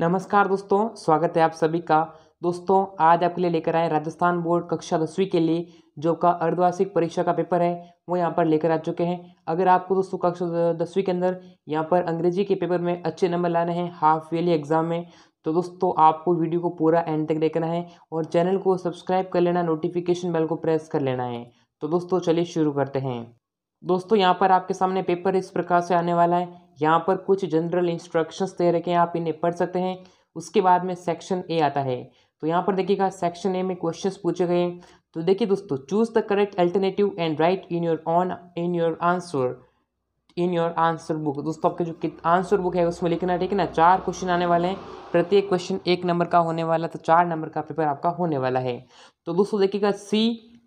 नमस्कार दोस्तों स्वागत है आप सभी का दोस्तों आज आपके लिए लेकर आए राजस्थान बोर्ड कक्षा दसवीं के लिए जो का अर्धवार्षिक परीक्षा का पेपर है वो यहाँ पर लेकर आ चुके हैं अगर आपको दोस्तों कक्षा दसवीं के अंदर यहाँ पर अंग्रेजी के पेपर में अच्छे नंबर लाने हैं हाफ ईयरली एग्जाम में तो दोस्तों आपको वीडियो को पूरा एंड तक देखना है और चैनल को सब्सक्राइब कर लेना नोटिफिकेशन बेल को प्रेस कर लेना है तो दोस्तों चलिए शुरू करते हैं दोस्तों यहाँ पर आपके सामने पेपर इस प्रकार से आने वाला है यहाँ पर कुछ जनरल इंस्ट्रक्शंस दे रखे हैं आप इन्हें पढ़ सकते हैं उसके बाद में सेक्शन ए आता है तो यहाँ पर देखिएगा सेक्शन ए में क्वेश्चंस पूछे गए तो देखिए दोस्तों choose the correct alternative and write in your own in your answer in your answer book दोस्तों आपके जो आंसर बुक है उसमें लिखना ठीक है ना चार क्वेश्चन आने वाले हैं प्रत्येक क्वेश्चन एक नंबर का होने वाला तो चार नंबर का पेपर आपका होने वाला है तो दोस्तों देखिएगा सी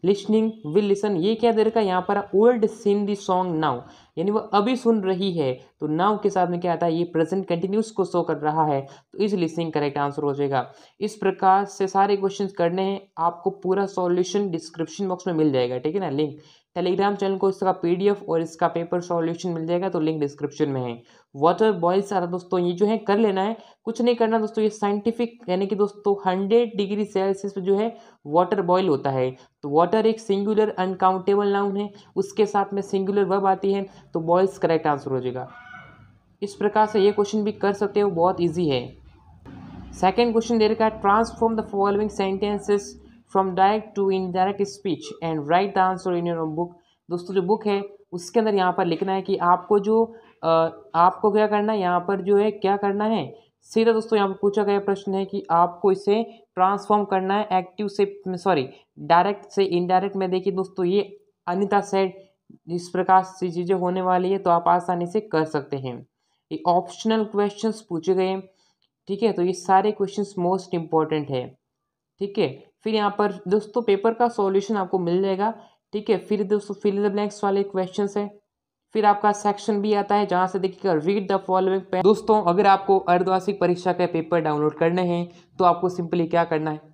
लिसनिंग विल लिसन ये क्या दे रखा है यहाँ पर old sing the song now यानी वो अभी सुन रही है तो नाउ के साथ में क्या आता है ये प्रेजेंट कंटिन्यूस को शो कर रहा है तो इसलिए सिंह करेक्ट आंसर हो जाएगा इस प्रकार से सारे क्वेश्चन करने हैं आपको पूरा सॉल्यूशन डिस्क्रिप्शन बॉक्स में मिल जाएगा ठीक है ना लिंक टेलीग्राम चैनल को इसका पीडीएफ और इसका पेपर सॉल्यूशन मिल जाएगा तो लिंक डिस्क्रिप्शन में है वाटर बॉयल्स रहा दोस्तों ये जो है कर लेना है कुछ नहीं करना दोस्तों ये साइंटिफिक यानी कि दोस्तों हंड्रेड डिग्री सेल्सियस पे जो है वाटर बॉयल होता है तो वाटर एक सिंगुलर अनकाउंटेबल नाउन है उसके साथ में सिंगुलर वर्ब आती है तो बॉयज़ करेक्ट आंसर हो जाएगा इस प्रकार से ये क्वेश्चन भी कर सकते हो बहुत ईजी है सेकेंड क्वेश्चन दे रखा है transform the following sentences from direct to indirect speech and write the answer in your book दोस्तों जो बुक है उसके अंदर यहाँ पर लिखना है कि आपको जो आ, आपको क्या करना है यहाँ पर जो है क्या करना है सीधा दोस्तों यहाँ पर पूछा गया प्रश्न है कि आपको इसे ट्रांसफॉर्म करना है एक्टिव से सॉरी डायरेक्ट से इनडायरेक्ट में देखिए दोस्तों ये अनिता सेठ इस प्रकार से चीज़ें होने वाली है तो आप आसानी से कर सकते हैं ये ऑप्शनल क्वेश्चंस पूछे गए ठीक है तो ये सारे क्वेश्चंस मोस्ट इम्पॉर्टेंट है ठीक है फिर यहाँ पर दोस्तों पेपर का सॉल्यूशन आपको मिल जाएगा ठीक है फिर दोस्तों फिल द ब्लैंक्स वाले क्वेश्चन है फिर आपका सेक्शन भी आता है जहाँ से देखिएगा रीड द फॉलोइंग दोस्तों अगर आपको अर्धवार्षिक परीक्षा के पेपर डाउनलोड करने हैं तो आपको सिंपली क्या करना है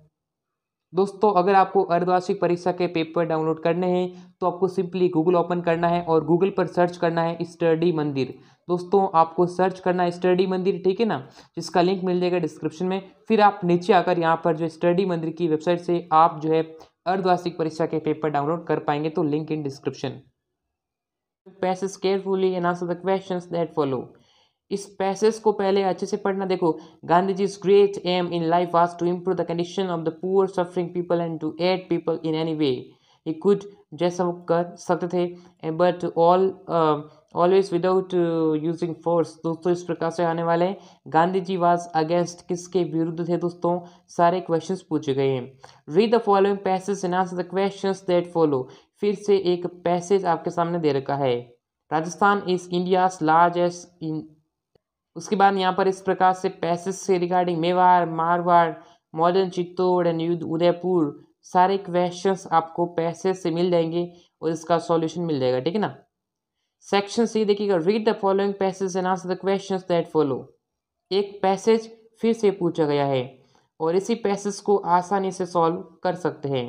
दोस्तों अगर आपको अर्धवार्षिक परीक्षा के पेपर डाउनलोड करने हैं तो आपको सिंपली गूगल ओपन करना है और गूगल पर सर्च करना है स्टडी मंदिर दोस्तों आपको सर्च करना है स्टडी मंदिर ठीक है ना जिसका लिंक मिल जाएगा डिस्क्रिप्शन में फिर आप नीचे आकर यहाँ पर जो स्टडी मंदिर की वेबसाइट से आप जो है अर्धवार्षिक परीक्षा के पेपर डाउनलोड कर पाएंगे तो link in description passage carefully and answer the questions that इस पैसेज को पहले अच्छे से पढ़ना देखो Gandhi ji great aim in life was to improve the condition of the poor suffering people and to aid people in any way he could जैसा वो कर सकते थे but all always without using force दोस्तों इस प्रकार से आने वाले गांधी जी वाज अगेंस्ट किसके विरुद्ध थे दोस्तों सारे क्वेश्चन पूछे गए हैं read the following passage and answer the question that follow फिर से एक पैसेज आपके सामने दे रखा है Rajasthan is India's largest in उसके बाद यहाँ पर इस प्रकार से पैसेज से regarding Mewar Marwar modern Chittor and Udaipur सारे क्वेश्चन आपको पैसेज से मिल जाएंगे और इसका सॉल्यूशन मिल जाएगा ठीक है ना सेक्शन सी देखिएगा read the following passage and answer the question that follow एक पैसेज फिर से पूछा गया है और इसी पैसेज को आसानी से सॉल्व कर सकते हैं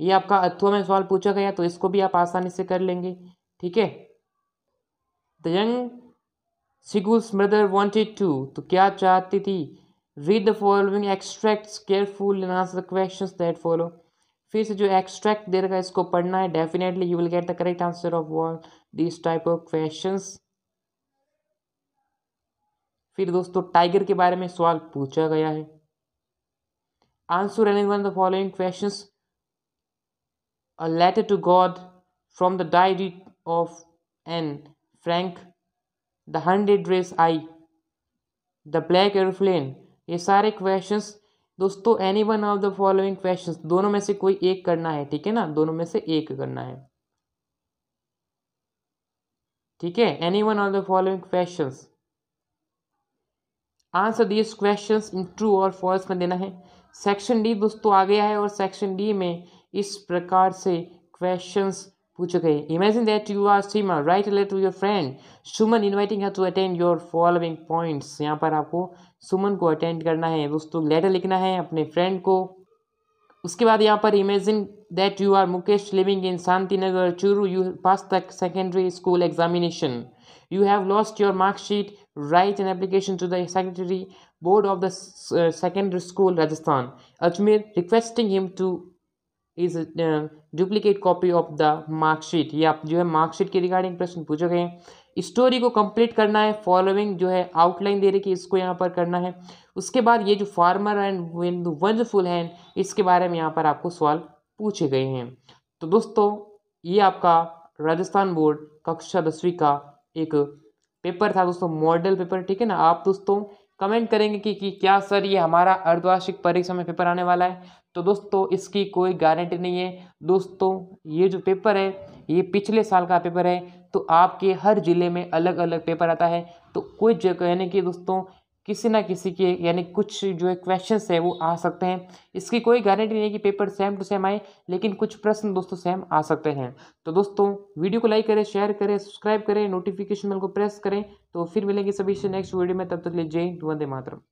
ये आपका अथवा में सॉल्व पूछा गया तो इसको भी आप आसानी से कर लेंगे ठीक है the young Sigul's mother wanted to. तो क्या चाहती थी read the following extract careful and that follow फिर से जो एक्सट्रैक्ट दे रखा है इसको पढ़ना है definitely you will get the correct answer of all this type of questions फिर दोस्तों टाइगर के बारे में सवाल पूछा गया है answer any one the following question a letter to God from the diary of Anne Frank the hundred dresses I the black aeroplane ये सारे क्वेश्चन दोस्तों any one of the following question दोनों में से कोई एक करना है ठीक है ना दोनों में से एक करना है ठीक है any one of the following question answer these question in true और फॉल्स में देना है सेक्शन डी दोस्तों आ गया है और सेक्शन डी में इस प्रकार से क्वेश्चंस पूछ गए imagine that you are Seema write letter to your friend Suman inviting her to attend your following points यहाँ पर आपको सुमन को अटेंड करना है दोस्तों लेटर लिखना है अपने फ्रेंड को उसके बाद यहाँ पर imagine that you are Mukesh living in Shanti Nagar Churu you pass तक secondary school examination you have lost your marksheet write an application to the secretary board of the secondary school Rajasthan Ajmer requesting him to is duplicate copy of the marksheet ये आप जो है marksheet के regarding प्रश्न पूछे गए story को complete करना है फॉलोइंग जो है आउटलाइन दे रही है इसको यहाँ पर करना है उसके बाद ये जो फार्मर एंड वंडरफुल हैं इसके बारे में यहाँ पर आपको सवाल पूछे गए हैं तो दोस्तों ये आपका राजस्थान बोर्ड कक्षा दसवीं का एक पेपर था दोस्तों मॉडल पेपर ठीक है ना आप दोस्तों कमेंट करेंगे कि, कि क्या सर ये हमारा अर्धवार्षिक परीक्षा में पेपर आने वाला है तो दोस्तों इसकी कोई गारंटी नहीं है दोस्तों ये जो पेपर है ये पिछले साल का पेपर है तो आपके हर ज़िले में अलग अलग पेपर आता है तो कोई जगह यानी कि दोस्तों किसी ना किसी के यानी कुछ जो है क्वेश्चन है वो आ सकते हैं इसकी कोई गारंटी नहीं कि पेपर सेम टू सेम आए लेकिन कुछ प्रश्न दोस्तों सेम आ सकते हैं तो दोस्तों वीडियो को लाइक करें शेयर करें सब्सक्राइब करें नोटिफिकेशन बेल को प्रेस करें तो फिर मिलेंगे सभी से नेक्स्ट वीडियो में तब तक लीजिए वंदे मातरम